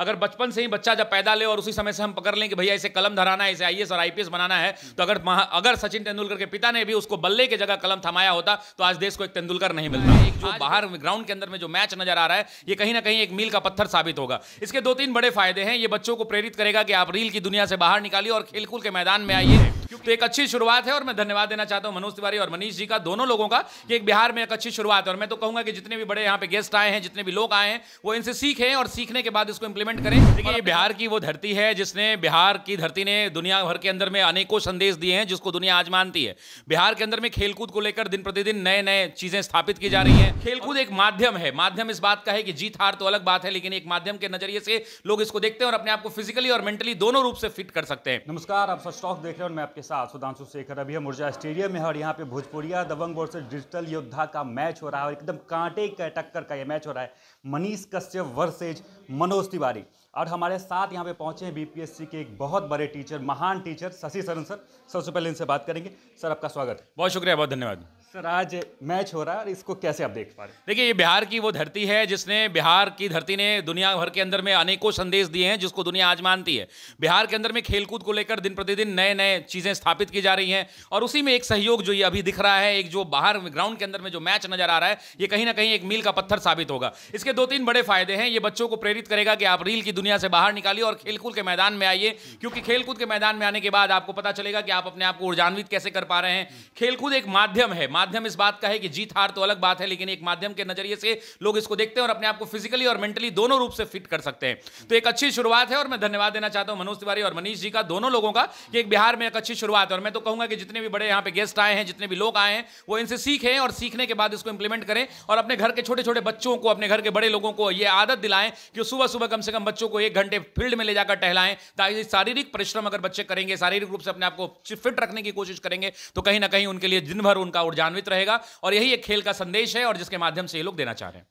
अगर बचपन से ही बच्चा जब पैदा ले और उसी समय से हम पकड़ लें कि भैया इसे कलम धराना है इसे आई और आई बनाना है तो अगर अगर सचिन तेंदुलकर के पिता ने भी उसको बल्ले की जगह कलम थमाया होता तो आज देश को एक तेंदुलकर नहीं मिलता एक जो बाहर ग्राउंड के अंदर में जो मैच नजर आ रहा है ये कहीं ना कहीं एक मील का पत्थर साबित होगा इसके दो तीन बड़े फायदे हैं ये बच्चों को प्रेरित करेगा कि आप रील की दुनिया से बाहर निकालिए और खेलकूद के मैदान में आइए तो एक अच्छी शुरुआत है और मैं धन्यवाद देना चाहता हूँ मनोज तिवारी और मनीष जी का दोनों लोगों का कि एक बिहार में एक अच्छी शुरुआत है और मैं तो कहूंगा कि जितने भी बड़े यहाँ पे गेस्ट आए हैं जितने भी लोग आए हैं वो इनसे सीखें और सीखने के बाद इसको इंप्लीमेंट कमेंट करें देखिए ये बिहार की वो धरती है जिसने बिहार की धरती ने दुनिया भर के अंदर में अनेकों संदेश दिए हैं जिसको दुनिया आज मानती है बिहार के अंदर में खेलकूद को लेकर दिन प्रतिदिन नए नए चीजें स्थापित की जा रही हैं खेलकूद एक माध्यम है माध्यम इस बात का है कि जीत हार तो अलग बात है लेकिन एक माध्यम के नजरिए से लोग इसको देखते हैं और अपने आपको फिजिकली और मेंटली दोनों रूप से फिट कर सकते हैं नमस्कार आप सच टॉक देख रहे हैं मैं आपके साथ सुधांशु शेखर अभी हम ऊर्जा स्टेडियम में और यहाँ पे भोजपुरिया दबंग और डिजिटल योद्धा का मैच हो रहा है एकदम कांटे का टक्कर का यह मैच हो रहा है मनीष कश्यप वर्सेज मनोज तिवारी अधिकारी और हमारे साथ यहाँ पे पहुँचे हैं बीपीएससी के एक बहुत बड़े टीचर महान टीचर शशि सरन सर सबसे पहले इनसे बात करेंगे सर आपका स्वागत है बहुत शुक्रिया बहुत धन्यवाद सर आज मैच हो रहा है और इसको कैसे आप देख पा रहे देखिए ये बिहार की वो धरती है जिसने बिहार की धरती ने दुनिया भर के अंदर में अनेकों संदेश दिए हैं जिसको दुनिया आज मानती है बिहार के अंदर में खेलकूद को लेकर दिन प्रतिदिन नए नए चीज़ें स्थापित की जा रही हैं और उसी में एक सहयोग जो ये अभी दिख रहा है एक जो बाहर ग्राउंड के अंदर में जो मैच नजर आ रहा है ये कहीं ना कहीं एक मील का पत्थर साबित होगा इसके दो तीन बड़े फायदे हैं ये बच्चों को प्रेरित करेगा कि आप रील की दुनिया से बाहर निकालिए और खेलकूद के मैदान में आइए क्योंकि खेलकूद के मैदान में आने के बाद आपको पता चलेगा कि आप अपने आप को ऊर्जान्वित कैसे कर पा रहे हैं खेलकूद एक माध्यम है माध्यम इस बात का है कि जीत हार तो अलग बात है लेकिन एक माध्यम के नजरिए से लोग इसको देखते हैं और अपने आप को फिजिकली और मेंटली दोनों रूप से फिट कर सकते हैं तो एक अच्छी शुरुआत है और मैं धन्यवाद देना चाहता हूं मनोज तिवारी और मनीष जी का दोनों लोगों का कि एक बिहार में एक अच्छी शुरुआत है और मैं तो कहूंगा कि जितने भी बड़े यहां पर गेस्ट आए हैं जितने भी लोग आए हैं वो इनसे सीखें और सीखने के बाद इसको इंप्लीमेंट करें और अपने घर के छोटे छोटे बच्चों को अपने घर के बड़े लोगों को यह आदत दिलाएं कि सुबह सुबह कम से कम बच्चों को एक घंटे फील्ड में ले जाकर टहलाएं ताकि शारीरिक परिश्रम अगर बच्चे करेंगे शारीरिक रूप से अपने आप को फिट रखने की कोशिश करेंगे तो कहीं ना कहीं उनके लिए दिन भर उनका ऊर्जा गौरवान्वित रहेगा और यही एक खेल का संदेश है और जिसके माध्यम से ये लोग देना चाह रहे हैं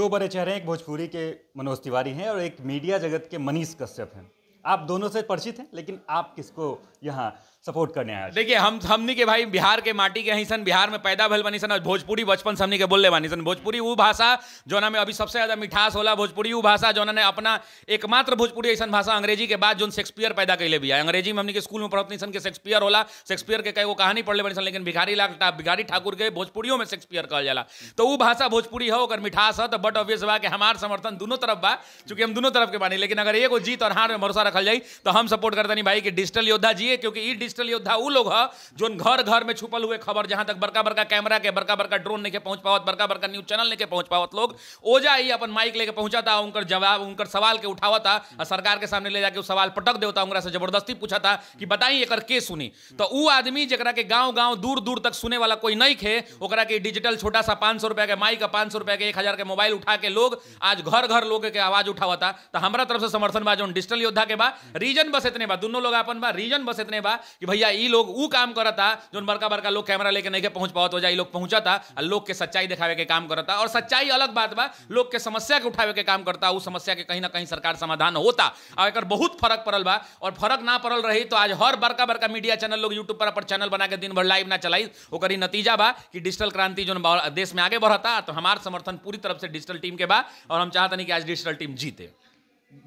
दो बड़े चेहरे एक भोजपुरी के मनोज तिवारी हैं और एक मीडिया जगत के मनीष कश्यप हैं आप दोनों से परिचित हैं लेकिन आप किसको यहाँ सपोर्ट करने आए देखिए हम हमनी के भाई बिहार के माटी के हई सन बिहार में पैदा भल बनी सन और भोजपुरी बचपन से हमनी के बोलने बानी सन भोजपुरी वो भाषा ना में अभी सबसे ज़्यादा मिठास होला भोजपुरी वो भाषा ना ने अपना एकमात्र भोजपुरी ऐसा भाषा अंग्रेजी के बाद जो शेक्सपियर पैदा कैले भी है अंग्रेजी में हमने के स्कूल में पढ़त सन के शेक्सपियर होला शेक्सपियर के कई कहानी पढ़ले बनी सन लेकिन भिखारी लाल भिखारी ठाकुर के भोजपुरियों में शेक्सपियर कहा जाला तो वो भाषा भोजपुरी हो अगर मिठास हो तो बट ऑब्वियस बा कि समर्थन दोनों तरफ बा चूंकि हम दोनों तरफ के बानी लेकिन अगर एगो जीत और हार में भरोसा रखल जाए तो हम सपोर्ट करते नहीं भाई कि डिजिटल योद्धा जिए क्योंकि ई डिजिटल योद्धा वो लोग ह जो घर घर में छुपल हुए खबर जहां तक बड़का बड़का कैमरा के बड़का बड़का ड्रोन लेके पहुंच पावत बड़का बड़का न्यूज चैनल लेके पहुंच पावत लोग ओजा ही अपन माइक लेके था उनका जवाब उनका सवाल के था और सरकार के सामने ले जाके सवाल पटक देता उनका से जबरदस्ती था कि बताई एक के सुनी तो वो आदमी जरा के गाँव गाँव दूर दूर तक सुने वाला कोई नहीं खे ओकरा के डिजिटल छोटा सा पाँच सौ रुपया के माइक पाँच सौ रुपया के एक हजार के मोबाइल उठा के लोग आज घर घर लोग के आवाज उठावा था तो हमारा तरफ से समर्थन बा डिजिटल योद्धा के बा रीजन बस इतने बा दोनों लोग अपन बा रीजन बस इतने बा कि भैया ये लोग वो काम करता जो बड़का बड़का लोग कैमरा लेके नहीं के पहुंच पावत हो जाए लोग पहुंचा था और लोग के सच्चाई दिखावे के काम करता और सच्चाई अलग बात बा लोग के समस्या के उठावे के काम करता उ समस्या के कहीं ना कहीं सरकार समाधान होता और एक बहुत फर्क पड़ल बा और फर्क ना पड़ल रही तो आज हर बड़का बड़का मीडिया चैनल लोग यूट्यूब पर अपन चैनल बना के दिन भर लाइव ना चलाई और नतीजा बा कि डिजिटल क्रांति जो देश में आगे बढ़ता तो हमारे समर्थन पूरी तरफ से डिजिटल टीम के बा और हम चाहते नहीं कि आज डिजिटल टीम जीते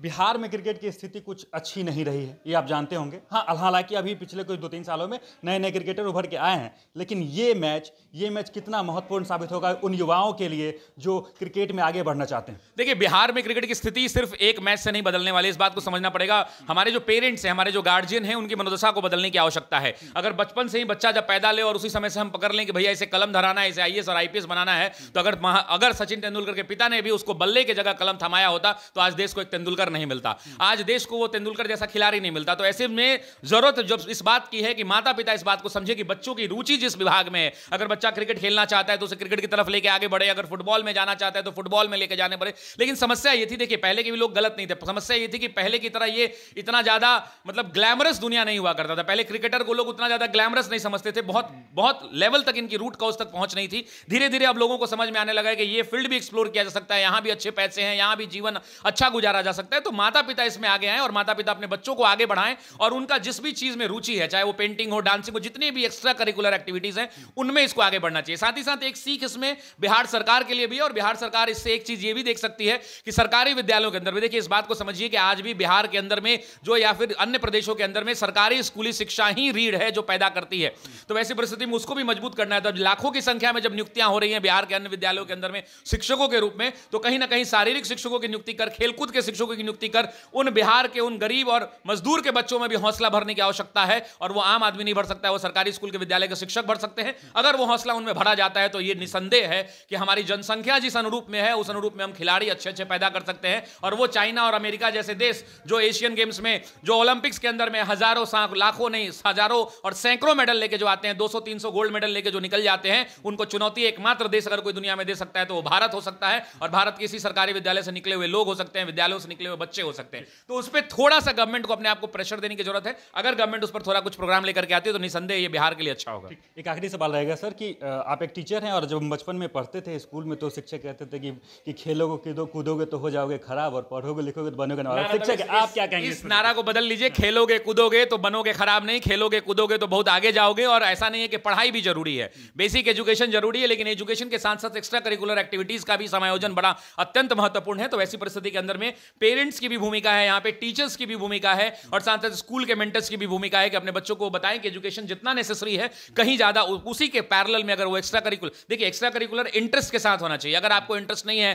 बिहार में क्रिकेट की स्थिति कुछ अच्छी नहीं रही है ये आप जानते होंगे हाँ हालांकि अभी पिछले कुछ दो तीन सालों में नए नए क्रिकेटर उभर के आए हैं लेकिन ये मैच ये मैच कितना महत्वपूर्ण साबित होगा उन युवाओं के लिए जो क्रिकेट में आगे बढ़ना चाहते हैं देखिए बिहार में क्रिकेट की स्थिति सिर्फ एक मैच से नहीं बदलने वाली इस बात को समझना पड़ेगा हमारे जो पेरेंट्स हैं हमारे जो गार्जियन हैं उनकी मनोदशा को बदलने की आवश्यकता है अगर बचपन से ही बच्चा जब पैदा ले और उसी समय से हम पकड़ लें कि भैया इसे कलम धराना है इसे आई और आई बनाना है तो अगर अगर सचिन तेंदुलकर के पिता ने भी उसको बल्ले की जगह कलम थमाया होता तो आज देश को एक तेंदुलकर तेंदुलकर नहीं मिलता आज देश को वो तेंदुलकर जैसा खिलाड़ी नहीं मिलता तो ऐसे में जरूरत जब इस बात की है कि माता पिता इस बात को समझे कि बच्चों की रुचि जिस विभाग में है अगर बच्चा क्रिकेट खेलना चाहता है तो उसे क्रिकेट की तरफ लेके आगे बढ़े अगर फुटबॉल में जाना चाहता है तो फुटबॉल में लेके जाने पड़े लेकिन समस्या ये थी देखिए पहले के भी लोग गलत नहीं थे समस्या ये थी कि पहले की तरह ये इतना ज्यादा मतलब ग्लैमरस दुनिया नहीं हुआ करता था पहले क्रिकेटर को लोग उतना ज्यादा ग्लैमरस नहीं समझते थे बहुत बहुत लेवल तक इनकी रूट कॉज तक पहुंच नहीं थी धीरे धीरे अब लोगों को समझ में आने लगा है कि ये फील्ड भी एक्सप्लोर किया जा सकता है यहां भी अच्छे पैसे हैं यहां भी जीवन अच्छा गुजारा जा सकता है सकता है तो माता पिता इसमें आगे आए और माता पिता अपने बच्चों को आगे बढ़ाएं और उनका जिस भी चीज में रुचि है चाहे वो पेंटिंग हो डांसिंग हो जितनी भी एक्स्ट्रा करिकुलर एक्टिविटीज हैं उनमें इसको आगे बढ़ना चाहिए साथ ही साथ एक सीख इसमें बिहार सरकार के लिए भी है और बिहार सरकार इससे एक चीज ये भी देख सकती है कि सरकारी विद्यालयों के अंदर भी देखिए इस बात को समझिए कि आज भी बिहार के अंदर में जो या फिर अन्य प्रदेशों के अंदर में सरकारी स्कूली शिक्षा ही रीढ़ है जो पैदा करती है तो वैसी परिस्थिति में उसको भी मजबूत करना है तो लाखों की संख्या में जब नियुक्तियां हो रही हैं बिहार के अन्य विद्यालयों के अंदर में शिक्षकों के रूप में तो कहीं ना कहीं शारीरिक शिक्षकों की नियुक्ति कर खेलकूद के शिक्षकों की नियुक्ति कर उन बिहार के उन गरीब और मजदूर के बच्चों में भी हौसला भरने की आवश्यकता है और वो आम आदमी नहीं भर सकता है वो सरकारी स्कूल के विद्यालय के शिक्षक भर सकते हैं अगर वो हौसला उनमें भरा जाता है तो ये निसंदेह है कि हमारी जनसंख्या जिस अनुरूप में है उस अनुरूप में हम खिलाड़ी अच्छे अच्छे पैदा कर सकते हैं और वो चाइना और अमेरिका जैसे देश जो एशियन गेम्स में जो ओलंपिक्स के अंदर में हजारों लाखों नहीं हजारों और सैकड़ों मेडल लेके जो आते हैं दो सौ गोल्ड मेडल लेके जो निकल जाते हैं उनको चुनौती एकमात्र देश अगर कोई दुनिया में दे सकता है तो वो भारत हो सकता है और भारत किसी सरकारी विद्यालय से निकले हुए लोग हो सकते हैं विद्यालयों से निकले हुए बच्चे हो सकते हैं तो उस पर थोड़ा सा गवर्नमेंट को अपने आप को प्रेशर देने की जरूरत है अगर गवर्नमेंट उस पर थोड़ा कुछ प्रोग्राम लेकर के आती है तो निसंदेह ये बिहार के लिए अच्छा होगा एक आखिरी सवाल रहेगा सर कि आप एक टीचर हैं और जब हम बचपन में पढ़ते थे स्कूल में तो शिक्षक कहते थे कि कि खेलोगे कूदो कूदोगे तो हो जाओगे खराब और पढ़ोगे लिखोगे तो बनोगे ना शिक्षक तो आप क्या कहेंगे इस नारा को बदल लीजिए खेलोगे कूदोगे तो बनोगे खराब नहीं खेलोगे कूदोगे तो बहुत आगे जाओगे और ऐसा नहीं है कि पढ़ाई भी जरूरी है बेसिक एजुकेशन जरूरी है लेकिन एजुकेशन के साथ साथ एक्स्ट्रा करिकुलर एक्टिविटीज का भी समायोजन बड़ा अत्यंत महत्वपूर्ण है तो ऐसी परिस्थिति के अंदर में पेरेंट्स की भी भूमिका है यहाँ पे टीचर्स की भी भूमिका है और साथ साथ स्कूल के मेंटर्स की भी भूमिका है कि अपने बच्चों को बताएं कि एजुकेशन जितना नेसेसरी है कहीं ज़्यादा उसी के पैरल में अगर वो एक्स्ट्रा करिकुलर देखिए एक्स्ट्रा करिकुलर इंटरेस्ट के साथ होना चाहिए अगर आपको इंटरेस्ट नहीं है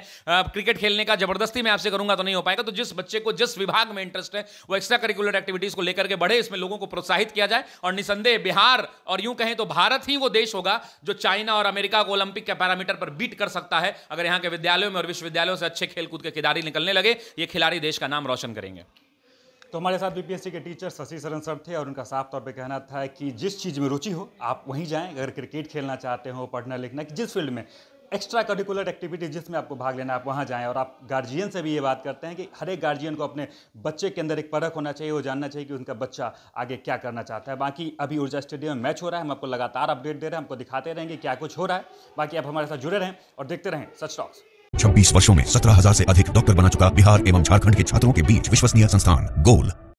क्रिकेट खेलने का जबरदस्ती मैं आपसे करूंगा तो नहीं हो पाएगा तो जिस बच्चे को जिस विभाग में इंटरेस्ट है वो एक्स्ट्रा करिकुलर एक्टिविटीज़ को लेकर के बढ़े इसमें लोगों को प्रोत्साहित किया जाए और निसंदेह बिहार और यूं कहें तो भारत ही वो देश होगा जो चाइना और अमेरिका को ओलंपिक के पैरामीटर पर बीट कर सकता है अगर यहां के विद्यालयों में और विश्वविद्यालयों से अच्छे खेलकूद के खिलाड़ी निकलने लगे ये खेल खिलाड़ी देश का नाम रोशन करेंगे तो हमारे साथ बीपीएससी के टीचर शशि शरण सर थे और उनका साफ तौर पे कहना था कि जिस चीज़ में रुचि हो आप वहीं जाएं अगर क्रिकेट खेलना चाहते हो पढ़ना लिखना कि जिस फील्ड में एक्स्ट्रा करिकुलर एक्टिविटीज जिसमें आपको भाग लेना आप वहाँ जाएं और आप गार्जियन से भी ये बात करते हैं कि हर एक गार्जियन को अपने बच्चे के अंदर एक परख होना चाहिए वो जानना चाहिए कि उनका बच्चा आगे क्या करना चाहता है बाकी अभी ऊर्जा स्टेडियम में मैच हो रहा है हम आपको लगातार अपडेट दे रहे हैं हमको दिखाते रहेंगे क्या कुछ हो रहा है बाकी आप हमारे साथ जुड़े रहें और देखते रहें सच टॉक्स 26 वर्षों में सत्रह हजार अधिक डॉक्टर बना चुका बिहार एवं झारखंड के छात्रों के बीच विश्वसनीय संस्थान गोल